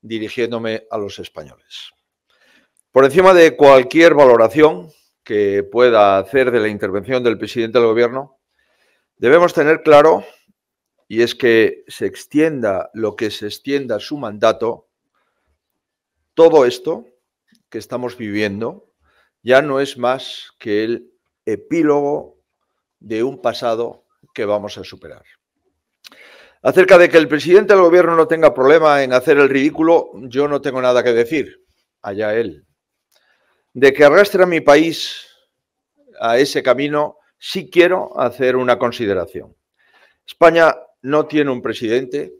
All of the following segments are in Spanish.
dirigiéndome a los españoles. Por encima de cualquier valoración que pueda hacer de la intervención del presidente del Gobierno, debemos tener claro, y es que se extienda lo que se extienda su mandato, todo esto que estamos viviendo ya no es más que el epílogo de un pasado que vamos a superar. Acerca de que el presidente del gobierno no tenga problema en hacer el ridículo, yo no tengo nada que decir. Allá él. De que arrastre a mi país a ese camino, sí quiero hacer una consideración. España no tiene un presidente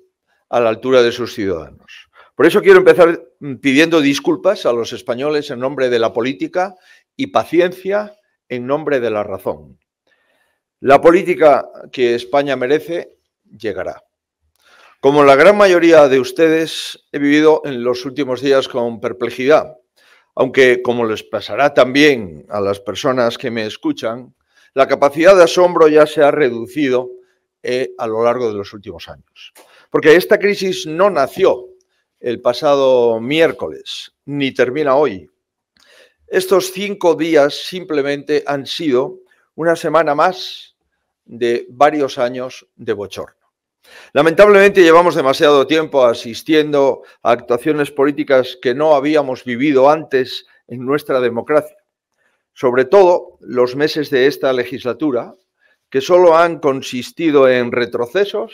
a la altura de sus ciudadanos. Por eso quiero empezar pidiendo disculpas a los españoles en nombre de la política y paciencia en nombre de la razón. La política que España merece llegará. Como la gran mayoría de ustedes, he vivido en los últimos días con perplejidad, aunque como les pasará también a las personas que me escuchan, la capacidad de asombro ya se ha reducido eh, a lo largo de los últimos años. Porque esta crisis no nació el pasado miércoles, ni termina hoy. Estos cinco días simplemente han sido una semana más de varios años de bochor. Lamentablemente llevamos demasiado tiempo asistiendo a actuaciones políticas que no habíamos vivido antes en nuestra democracia, sobre todo los meses de esta legislatura, que solo han consistido en retrocesos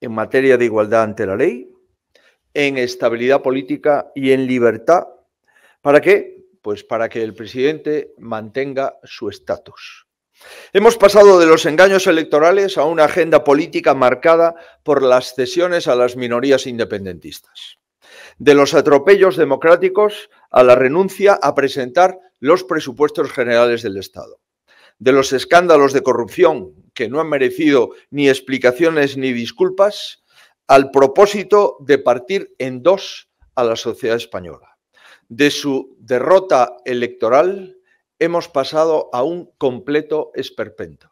en materia de igualdad ante la ley, en estabilidad política y en libertad. ¿Para qué? Pues para que el presidente mantenga su estatus. Hemos pasado de los engaños electorales a una agenda política marcada por las cesiones a las minorías independentistas, de los atropellos democráticos a la renuncia a presentar los presupuestos generales del Estado, de los escándalos de corrupción que no han merecido ni explicaciones ni disculpas, al propósito de partir en dos a la sociedad española, de su derrota electoral hemos pasado a un completo esperpento.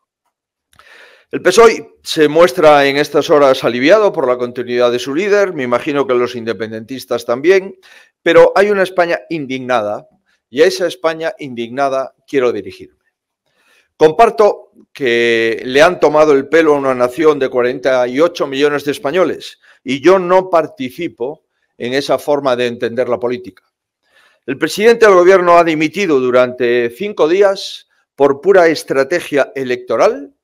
El PSOE se muestra en estas horas aliviado por la continuidad de su líder, me imagino que los independentistas también, pero hay una España indignada y a esa España indignada quiero dirigirme. Comparto que le han tomado el pelo a una nación de 48 millones de españoles y yo no participo en esa forma de entender la política. El presidente del gobierno ha dimitido durante cinco días por pura estrategia electoral,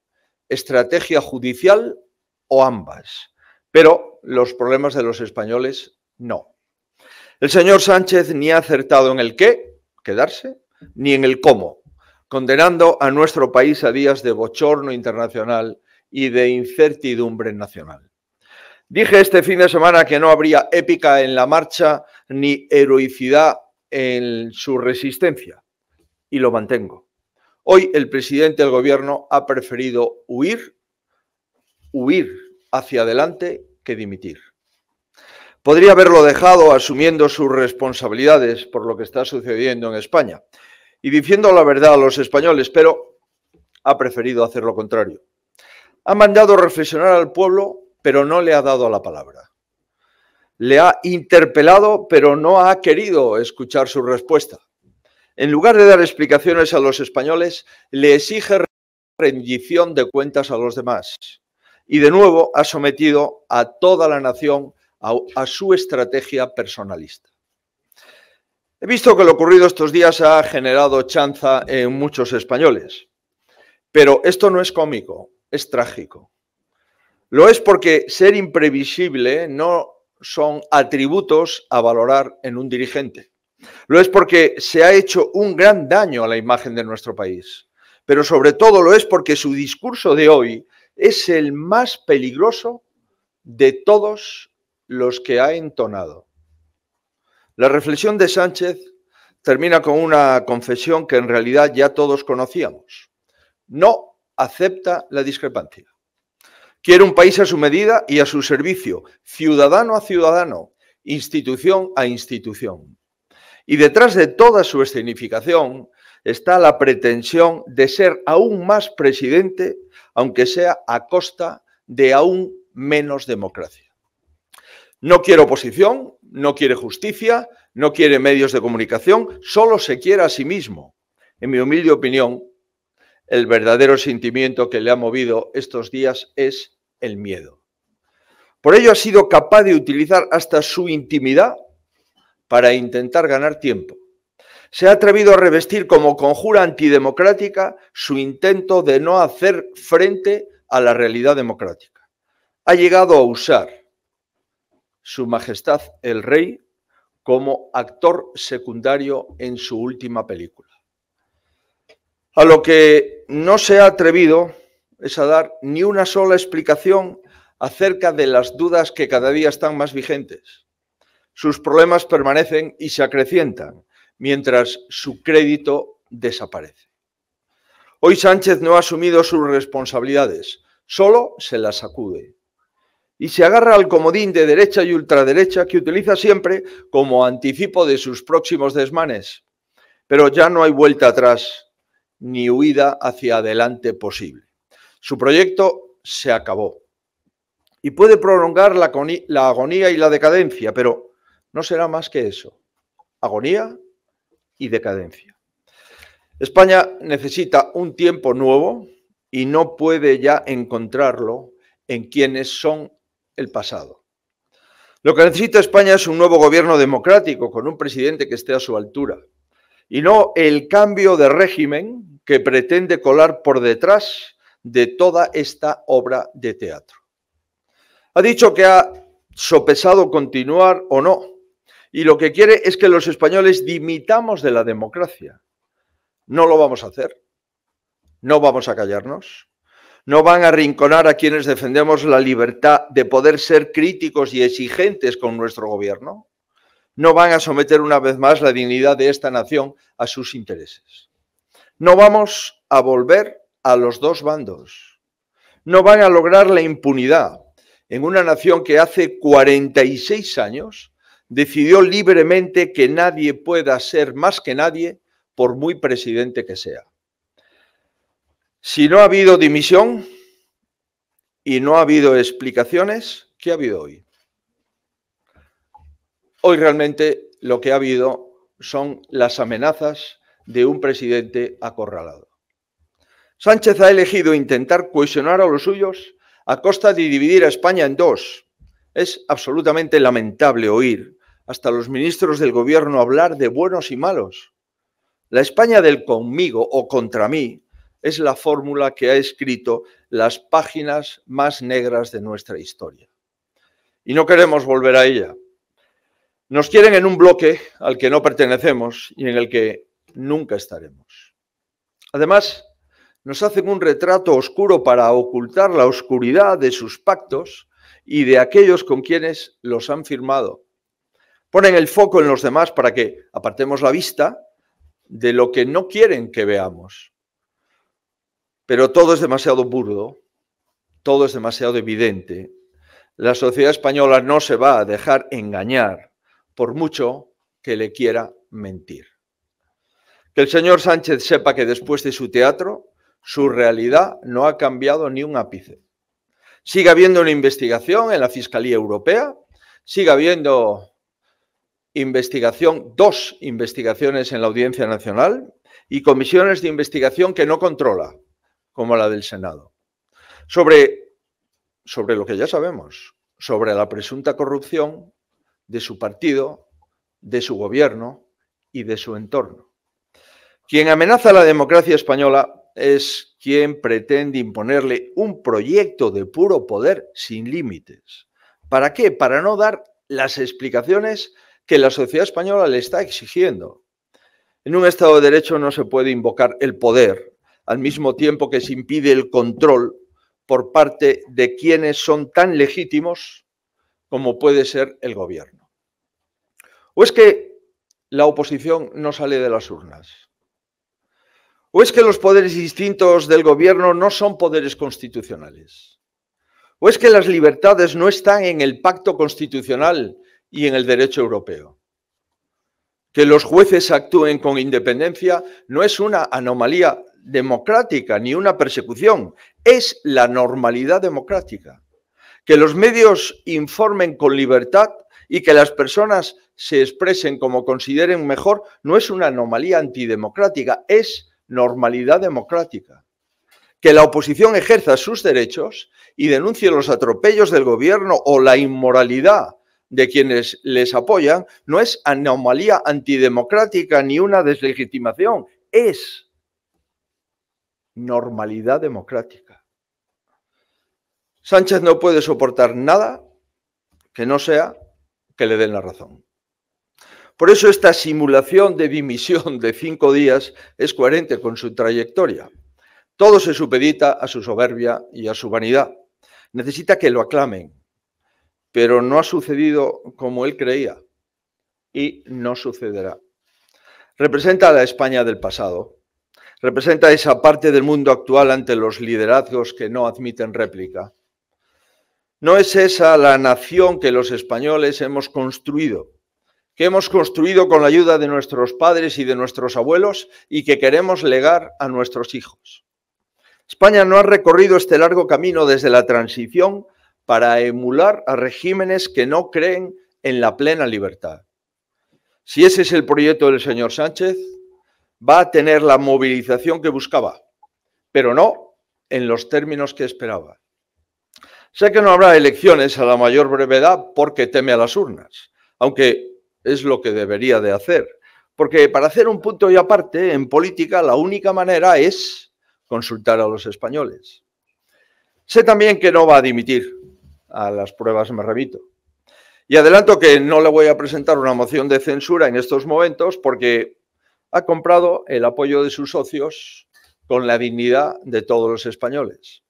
estrategia judicial o ambas. Pero los problemas de los españoles no. El señor Sánchez ni ha acertado en el qué, quedarse, ni en el cómo, condenando a nuestro país a días de bochorno internacional y de incertidumbre nacional. Dije este fin de semana que no habría épica en la marcha ni heroicidad en su resistencia y lo mantengo. Hoy el presidente del gobierno ha preferido huir, huir hacia adelante que dimitir. Podría haberlo dejado asumiendo sus responsabilidades por lo que está sucediendo en España y diciendo la verdad a los españoles, pero ha preferido hacer lo contrario. Ha mandado reflexionar al pueblo, pero no le ha dado la palabra le ha interpelado, pero no ha querido escuchar su respuesta. En lugar de dar explicaciones a los españoles, le exige rendición de cuentas a los demás. Y de nuevo ha sometido a toda la nación a, su estrategia personalista. He visto que lo ocurrido estos días ha generado chanza en muchos españoles, pero esto no es cómico, es trágico. Lo es porque ser imprevisible no son atributos a valorar en un dirigente. Lo es porque se ha hecho un gran daño a la imagen de nuestro país, pero sobre todo lo es porque su discurso de hoy es el más peligroso de todos los que ha entonado. La reflexión de Sánchez termina con una confesión que en realidad ya todos conocíamos. No acepta la discrepancia. Quiere un país a su medida y a su servicio, ciudadano a ciudadano, institución a institución. Y detrás de toda su escenificación está la pretensión de ser aún más presidente, aunque sea a costa de aún menos democracia. No quiere oposición, no quiere justicia, no quiere medios de comunicación, solo se quiere a sí mismo. En mi humilde opinión, el verdadero sentimiento que le ha movido estos días es el miedo. Por ello ha sido capaz de utilizar hasta su intimidad para intentar ganar tiempo. Se ha atrevido a revestir como conjura antidemocrática su intento de no hacer frente a la realidad democrática. Ha llegado a usar su Majestad el Rey como actor secundario en su última película. A lo que no se ha atrevido es a dar ni una sola explicación acerca de las dudas que cada día están más vigentes. Sus problemas permanecen y se acrecientan, mientras su crédito desaparece. Hoy Sánchez no ha asumido sus responsabilidades, solo se las sacude. Y se agarra al comodín de derecha y ultraderecha que utiliza siempre como anticipo de sus próximos desmanes. Pero ya no hay vuelta atrás, ni huida hacia adelante posible. Su proyecto se acabó. Y puede prolongar la, agonía y la decadencia, pero no será más que eso. Agonía y decadencia. España necesita un tiempo nuevo y no puede ya encontrarlo en quienes son el pasado. Lo que necesita España es un nuevo gobierno democrático con un presidente que esté a su altura y no el cambio de régimen que pretende colar por detrás de toda esta obra de teatro. Ha dicho que ha sopesado continuar o no, y lo que quiere es que los españoles dimitamos de la democracia. No lo vamos a hacer, no vamos a callarnos, no van a rinconar a quienes defendemos la libertad de poder ser críticos y exigentes con nuestro gobierno, no van a someter una vez más la dignidad de esta nación a sus intereses. No vamos a volver a los dos bandos. No van a lograr la impunidad en una nación que hace 46 años decidió libremente que nadie pueda ser más que nadie, por muy presidente que sea. Si no ha habido dimisión y no ha habido explicaciones, ¿qué ha habido hoy? Hoy realmente lo que ha habido son las amenazas de un presidente acorralado. Sánchez ha elegido intentar cohesionar a los suyos a costa de dividir a España en dos. Es absolutamente lamentable oír hasta los ministros del gobierno hablar de buenos y malos. La España del conmigo o contra mí es la fórmula que ha escrito las páginas más negras de nuestra historia. Y no queremos volver a ella. Nos quieren en un bloque al que no pertenecemos y en el que nunca estaremos. Además, nos hacen un retrato oscuro para ocultar la oscuridad de sus pactos y de aquellos con quienes los han firmado. Ponen el foco en los demás para que apartemos la vista de lo que no quieren que veamos. Pero todo es demasiado burdo, todo es demasiado evidente. La sociedad española no se va a dejar engañar por mucho que le quiera mentir. Que el señor Sánchez sepa que después de su teatro su realidad no ha cambiado ni un ápice. Sigue habiendo una investigación en la Fiscalía Europea, sigue habiendo investigación, dos investigaciones en la Audiencia Nacional y comisiones de investigación que no controla, como la del Senado, sobre, sobre lo que ya sabemos, sobre la presunta corrupción de su partido, de su gobierno y de su entorno. Quien amenaza la democracia española es quien pretende imponerle un proyecto de puro poder sin límites. ¿Para qué? Para no dar las explicaciones que la sociedad española le está exigiendo. En un Estado de Derecho no se puede invocar el poder al mismo tiempo que se impide el control por parte de quienes son tan legítimos como puede ser el gobierno. ¿O es que la oposición no sale de las urnas? ¿O es que los poderes distintos del gobierno no son poderes constitucionales? ¿O es que las libertades no están en el pacto constitucional y en el derecho europeo? Que los jueces actúen con independencia no es una anomalía democrática ni una persecución, es la normalidad democrática. Que los medios informen con libertad y que las personas se expresen como consideren mejor no es una anomalía antidemocrática, es normalidad democrática. Que la oposición ejerza sus derechos y denuncie los atropellos del gobierno o la inmoralidad de quienes les apoyan no es anomalía antidemocrática ni una deslegitimación, es normalidad democrática. Sánchez no puede soportar nada que no sea que le den la razón. Por eso esta simulación de dimisión de cinco días es coherente con su trayectoria. Todo se supedita a su soberbia y a su vanidad. Necesita que lo aclamen, pero no ha sucedido como él creía y no sucederá. Representa a la España del pasado, representa esa parte del mundo actual ante los liderazgos que no admiten réplica. No es esa la nación que los españoles hemos construido que hemos construido con la ayuda de nuestros padres y de nuestros abuelos y que queremos legar a nuestros hijos. España no ha recorrido este largo camino desde la transición para emular a regímenes que no creen en la plena libertad. Si ese es el proyecto del señor Sánchez, va a tener la movilización que buscaba, pero no en los términos que esperaba. Sé que no habrá elecciones a la mayor brevedad porque teme a las urnas, aunque es lo que debería de hacer. Porque para hacer un punto y aparte, en política la única manera es consultar a los españoles. Sé también que no va a dimitir, a las pruebas me remito. Y adelanto que no le voy a presentar una moción de censura en estos momentos porque ha comprado el apoyo de sus socios con la dignidad de todos los españoles.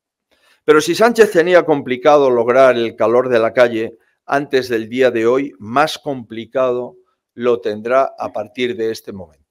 Pero si Sánchez tenía complicado lograr el calor de la calle, antes del día de hoy, más complicado lo tendrá a partir de este momento.